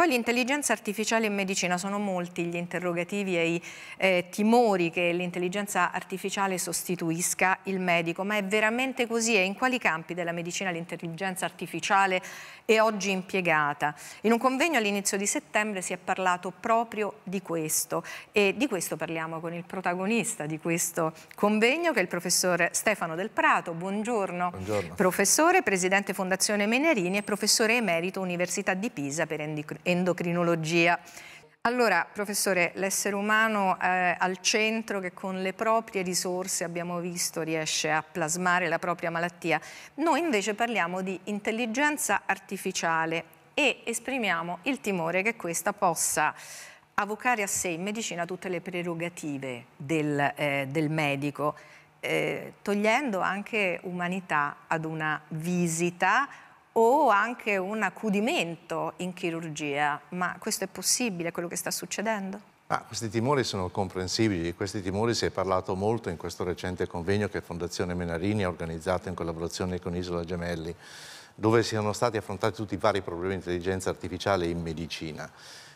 Poi l'intelligenza artificiale in medicina, sono molti gli interrogativi e i eh, timori che l'intelligenza artificiale sostituisca il medico, ma è veramente così e in quali campi della medicina l'intelligenza artificiale è oggi impiegata? In un convegno all'inizio di settembre si è parlato proprio di questo e di questo parliamo con il protagonista di questo convegno che è il professor Stefano Del Prato. Buongiorno, Buongiorno. professore, presidente Fondazione Menerini e professore emerito Università di Pisa per endocrinologia endocrinologia. Allora, professore, l'essere umano è al centro che con le proprie risorse, abbiamo visto, riesce a plasmare la propria malattia. Noi invece parliamo di intelligenza artificiale e esprimiamo il timore che questa possa avocare a sé in medicina tutte le prerogative del, eh, del medico, eh, togliendo anche umanità ad una visita o anche un accudimento in chirurgia. Ma questo è possibile, quello che sta succedendo? Ah, questi timori sono comprensibili, di questi timori si è parlato molto in questo recente convegno che Fondazione Menarini ha organizzato in collaborazione con Isola Gemelli, dove siano stati affrontati tutti i vari problemi di intelligenza artificiale in medicina.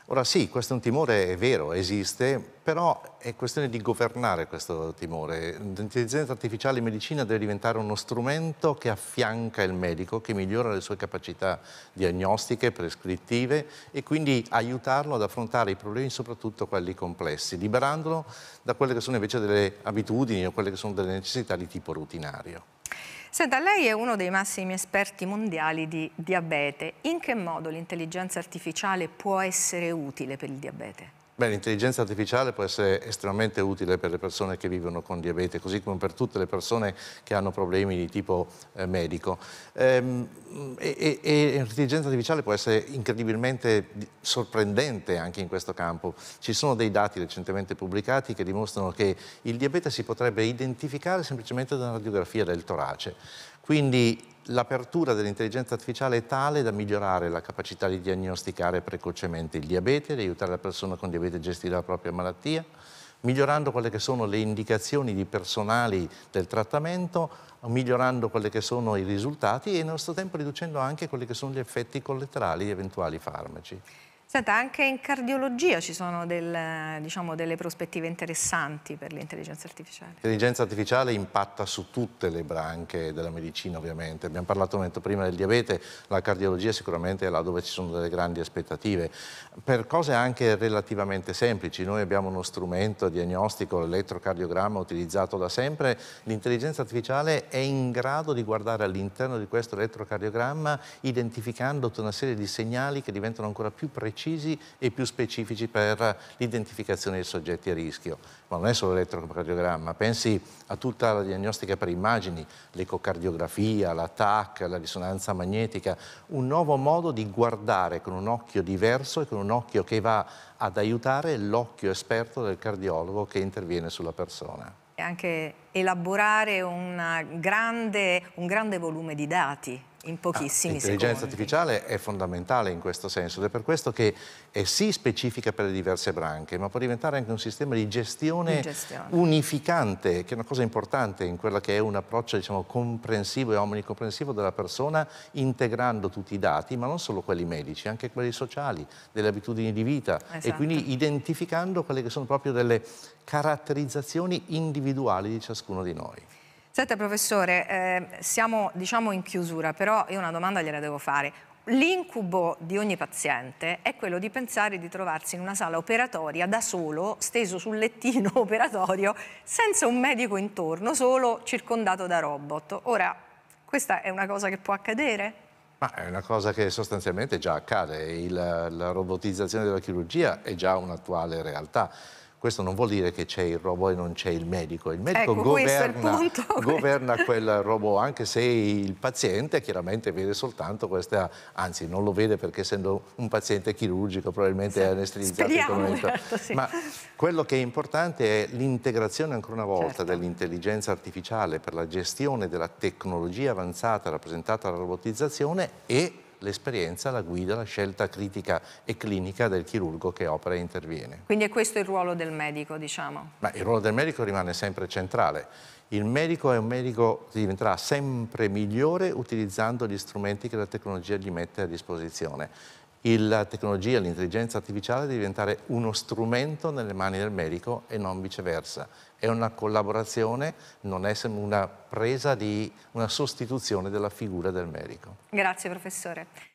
Ora sì, questo è un timore, è vero, esiste, però è questione di governare questo timore. L'intelligenza artificiale in medicina deve diventare uno strumento che affianca il medico, che migliora le sue capacità diagnostiche, prescrittive e quindi aiutarlo ad affrontare i problemi, soprattutto quelli complessi, liberandolo da quelle che sono invece delle abitudini o quelle che sono delle necessità di tipo rutinario. Senta, lei è uno dei massimi esperti mondiali di diabete. In che modo l'intelligenza artificiale può essere utile per il diabete? Beh, l'intelligenza artificiale può essere estremamente utile per le persone che vivono con diabete, così come per tutte le persone che hanno problemi di tipo eh, medico. Ehm, e, e l'intelligenza artificiale può essere incredibilmente sorprendente anche in questo campo. Ci sono dei dati recentemente pubblicati che dimostrano che il diabete si potrebbe identificare semplicemente da una radiografia del torace. Quindi l'apertura dell'intelligenza artificiale è tale da migliorare la capacità di diagnosticare precocemente il diabete, di aiutare la persona con diabete a gestire la propria malattia, migliorando quelle che sono le indicazioni di personali del trattamento, migliorando quelli che sono i risultati e nello stesso tempo riducendo anche quelli che sono gli effetti collaterali di eventuali farmaci. Senta, anche in cardiologia ci sono del, diciamo, delle prospettive interessanti per l'intelligenza artificiale. L'intelligenza artificiale impatta su tutte le branche della medicina ovviamente. Abbiamo parlato momento prima del diabete, la cardiologia sicuramente è là dove ci sono delle grandi aspettative. Per cose anche relativamente semplici, noi abbiamo uno strumento diagnostico, l'elettrocardiogramma utilizzato da sempre, l'intelligenza artificiale è in grado di guardare all'interno di questo elettrocardiogramma identificando tutta una serie di segnali che diventano ancora più precisi precisi e più specifici per l'identificazione dei soggetti a rischio. Ma non è solo l'elettrocardiogramma, pensi a tutta la diagnostica per immagini, l'ecocardiografia, la TAC, la risonanza magnetica, un nuovo modo di guardare con un occhio diverso e con un occhio che va ad aiutare l'occhio esperto del cardiologo che interviene sulla persona E anche elaborare grande, un grande volume di dati in ah, pochissimi ah, L'intelligenza secondi. artificiale è fondamentale in questo senso ed è per questo che è sì specifica per le diverse branche, ma può diventare anche un sistema di gestione, gestione. unificante, che è una cosa importante in quello che è un approccio diciamo, comprensivo e omnicomprensivo della persona, integrando tutti i dati, ma non solo quelli medici, anche quelli sociali, delle abitudini di vita esatto. e quindi identificando quelle che sono proprio delle caratterizzazioni individuali di ciascuno di noi. Senta professore, eh, siamo diciamo in chiusura, però io una domanda gliela devo fare. L'incubo di ogni paziente è quello di pensare di trovarsi in una sala operatoria da solo, steso sul lettino operatorio, senza un medico intorno, solo circondato da robot. Ora, questa è una cosa che può accadere? Ma è una cosa che sostanzialmente già accade, Il, la robotizzazione della chirurgia è già un'attuale realtà. Questo non vuol dire che c'è il robot e non c'è il medico. Il medico ecco, governa, il governa quel robot, anche se il paziente chiaramente vede soltanto questa, anzi non lo vede perché essendo un paziente chirurgico probabilmente sì. è anestezizzato Speriamo, in certo, sì. Ma quello che è importante è l'integrazione ancora una volta certo. dell'intelligenza artificiale per la gestione della tecnologia avanzata rappresentata dalla robotizzazione e l'esperienza, la guida, la scelta critica e clinica del chirurgo che opera e interviene. Quindi è questo il ruolo del medico, diciamo? Ma il ruolo del medico rimane sempre centrale. Il medico è un medico che diventerà sempre migliore utilizzando gli strumenti che la tecnologia gli mette a disposizione la tecnologia, l'intelligenza artificiale deve diventare uno strumento nelle mani del medico e non viceversa. È una collaborazione, non è una presa di una sostituzione della figura del medico. Grazie professore.